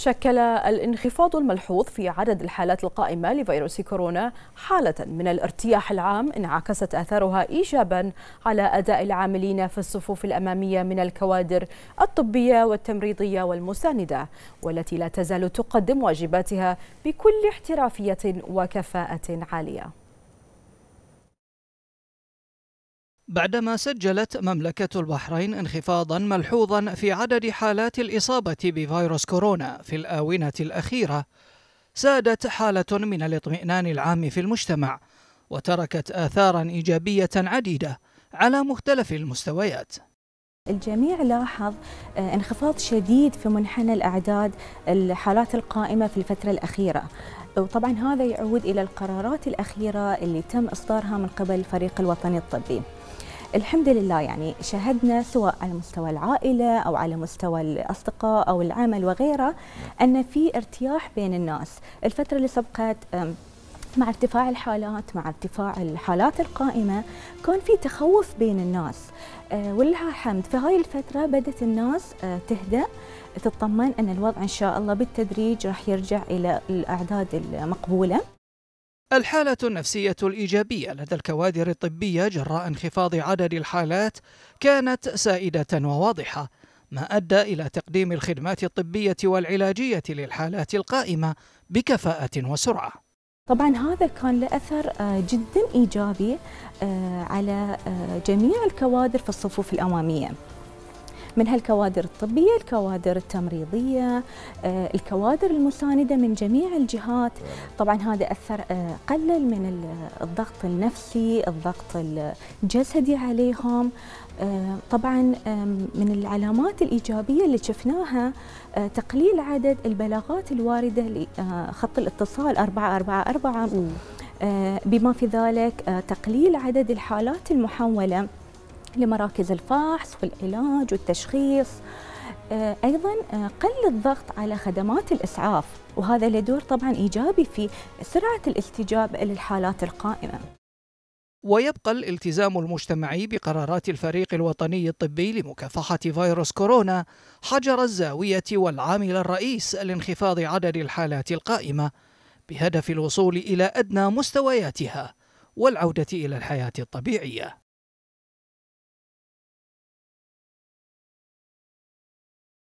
شكل الانخفاض الملحوظ في عدد الحالات القائمة لفيروس كورونا حالة من الارتياح العام انعكست آثارها إيجابا على أداء العاملين في الصفوف الأمامية من الكوادر الطبية والتمريضية والمساندة والتي لا تزال تقدم واجباتها بكل احترافية وكفاءة عالية بعدما سجلت مملكة البحرين انخفاضا ملحوظا في عدد حالات الإصابة بفيروس كورونا في الآونة الأخيرة سادت حالة من الاطمئنان العام في المجتمع وتركت آثارا إيجابية عديدة على مختلف المستويات الجميع لاحظ آه، انخفاض شديد في منحنى الأعداد الحالات القائمة في الفترة الأخيرة وطبعا هذا يعود إلى القرارات الأخيرة اللي تم إصدارها من قبل الفريق الوطني الطبي الحمد لله يعني شهدنا سواء على مستوى العائلة أو على مستوى الأصدقاء أو العمل وغيره أن في ارتياح بين الناس الفترة اللي سبقت مع ارتفاع الحالات مع ارتفاع الحالات القائمة كان في تخوف بين الناس آه، ولها حمد فهاي الفترة بدت الناس آه، تهدأ تطمن أن الوضع إن شاء الله بالتدريج راح يرجع إلى الأعداد المقبولة الحالة النفسية الإيجابية لدى الكوادر الطبية جراء انخفاض عدد الحالات كانت سائدة وواضحة ما أدى إلى تقديم الخدمات الطبية والعلاجية للحالات القائمة بكفاءة وسرعة طبعا هذا كان له اثر آه، جدا ايجابي آه، على آه، جميع الكوادر في الصفوف الاماميه. من هالكوادر الطبية الكوادر التمريضية آه، الكوادر المساندة من جميع الجهات طبعا هذا أثر آه، قلل من الضغط النفسي الضغط الجسدي عليهم آه، طبعا من العلامات الإيجابية اللي شفناها تقليل عدد البلاغات الواردة لخط الاتصال 444 بما في ذلك تقليل عدد الحالات المحولة لمراكز الفحص والعلاج والتشخيص آه، ايضا آه، قل الضغط على خدمات الاسعاف وهذا له دور طبعا ايجابي في سرعه الاستجابه للحالات القائمه ويبقى الالتزام المجتمعي بقرارات الفريق الوطني الطبي لمكافحه فيروس كورونا حجر الزاويه والعامل الرئيس لانخفاض عدد الحالات القائمه بهدف الوصول الى ادنى مستوياتها والعوده الى الحياه الطبيعيه